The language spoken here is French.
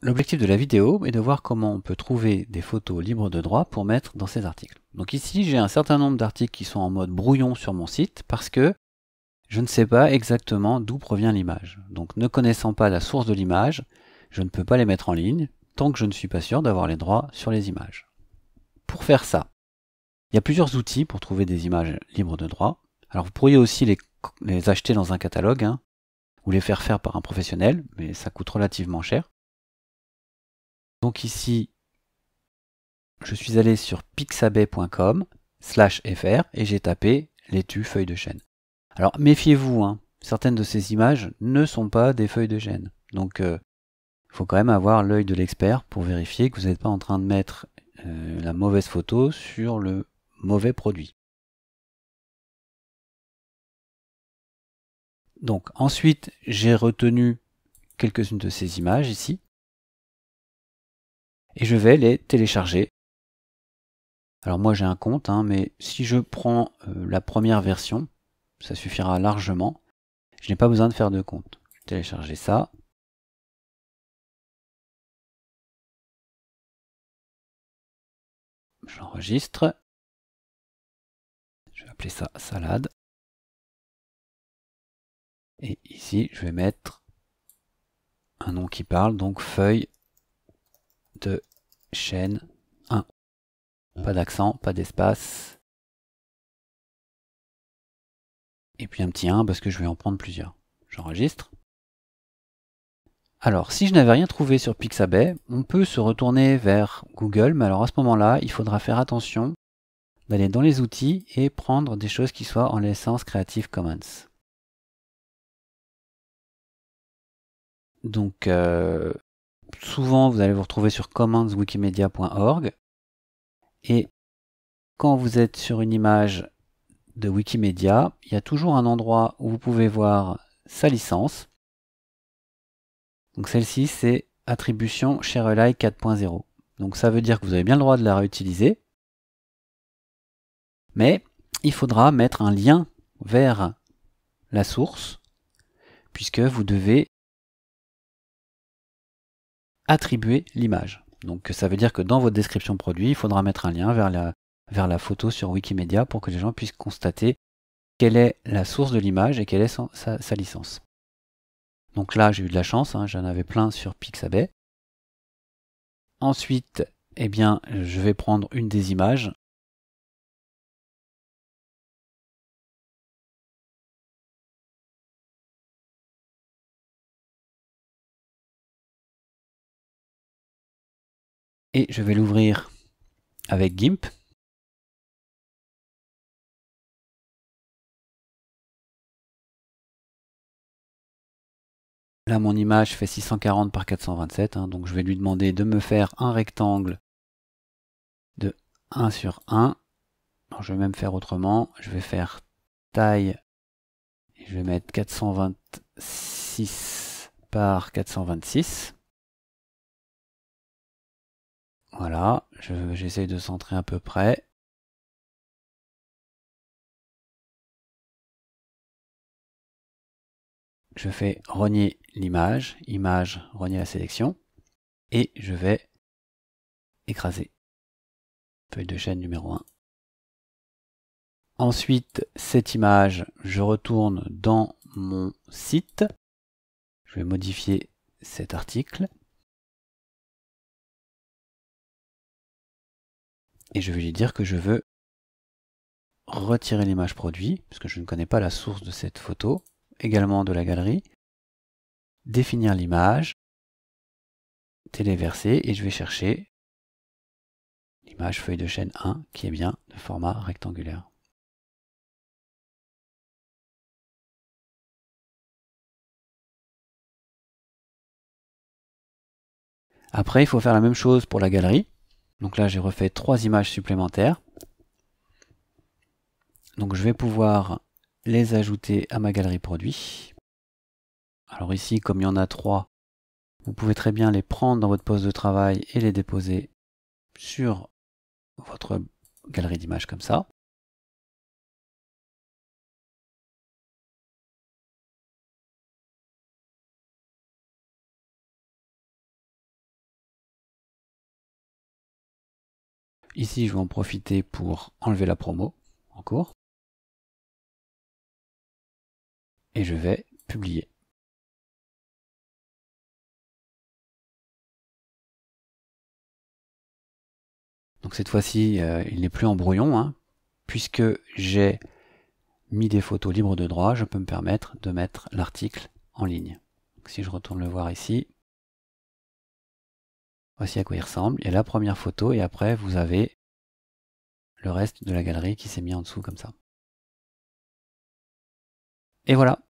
L'objectif de la vidéo est de voir comment on peut trouver des photos libres de droit pour mettre dans ces articles. Donc ici, j'ai un certain nombre d'articles qui sont en mode brouillon sur mon site parce que je ne sais pas exactement d'où provient l'image. Donc ne connaissant pas la source de l'image, je ne peux pas les mettre en ligne tant que je ne suis pas sûr d'avoir les droits sur les images. Pour faire ça, il y a plusieurs outils pour trouver des images libres de droit. Alors vous pourriez aussi les, acheter dans un catalogue hein, ou les faire faire par un professionnel, mais ça coûte relativement cher. Donc ici, je suis allé sur pixabay.com slash fr et j'ai tapé laitue feuille de chêne. Alors méfiez-vous, hein. certaines de ces images ne sont pas des feuilles de chêne. Donc il euh, faut quand même avoir l'œil de l'expert pour vérifier que vous n'êtes pas en train de mettre euh, la mauvaise photo sur le mauvais produit. Donc ensuite j'ai retenu quelques-unes de ces images ici et je vais les télécharger. Alors moi j'ai un compte, hein, mais si je prends euh, la première version, ça suffira largement. Je n'ai pas besoin de faire de compte. Télécharger ça. J'enregistre. Je vais appeler ça salade. Et ici, je vais mettre un nom qui parle, donc feuille de chaîne 1. Ah. Pas d'accent, pas d'espace. Et puis un petit 1 parce que je vais en prendre plusieurs. J'enregistre. Alors, si je n'avais rien trouvé sur Pixabay, on peut se retourner vers Google, mais alors à ce moment-là, il faudra faire attention d'aller dans les outils et prendre des choses qui soient en l'essence Creative Commons. Donc, euh, souvent vous allez vous retrouver sur commonswikimedia.org. Et quand vous êtes sur une image de Wikimedia, il y a toujours un endroit où vous pouvez voir sa licence. Donc celle-ci, c'est attribution ShareAlike 4.0. Donc ça veut dire que vous avez bien le droit de la réutiliser. Mais il faudra mettre un lien vers la source, puisque vous devez attribuer l'image. Donc ça veut dire que dans votre description produit, il faudra mettre un lien vers la, vers la photo sur Wikimedia pour que les gens puissent constater quelle est la source de l'image et quelle est sa, licence. Donc là, j'ai eu de la chance, hein, j'en avais plein sur Pixabay. Ensuite, eh bien, je vais prendre une des images et je vais l'ouvrir avec GIMP. Là, mon image fait 640 par 427, hein, donc je vais lui demander de me faire un rectangle de 1 sur 1. je vais même faire autrement, je vais faire taille, et je vais mettre 426 par 426. Voilà, j'essaye de centrer à peu près. Je fais renier l'image, image, renier la sélection, et je vais écraser. Feuille de chaîne numéro 1. Ensuite, cette image, je retourne dans mon site. Je vais modifier cet article. et je vais lui dire que je veux retirer l'image produit, puisque je ne connais pas la source de cette photo, également de la galerie, définir l'image, téléverser, et je vais chercher l'image feuille de chaîne 1, qui est bien de format rectangulaire. Après, il faut faire la même chose pour la galerie. Donc là, j'ai refait trois images supplémentaires. Donc je vais pouvoir les ajouter à ma galerie produits. Alors ici, comme il y en a trois, vous pouvez très bien les prendre dans votre poste de travail et les déposer sur votre galerie d'images comme ça. ici, je vais en profiter pour enlever la promo en cours. Et je vais publier. Donc cette fois-ci, euh, il n'est plus en brouillon, hein, puisque j'ai mis des photos libres de droit, je peux me permettre de mettre l'article en ligne. si je retourne le voir ici, Voici à quoi il ressemble. et la première photo et après vous avez le reste de la galerie qui s'est mis en dessous comme ça. Et voilà,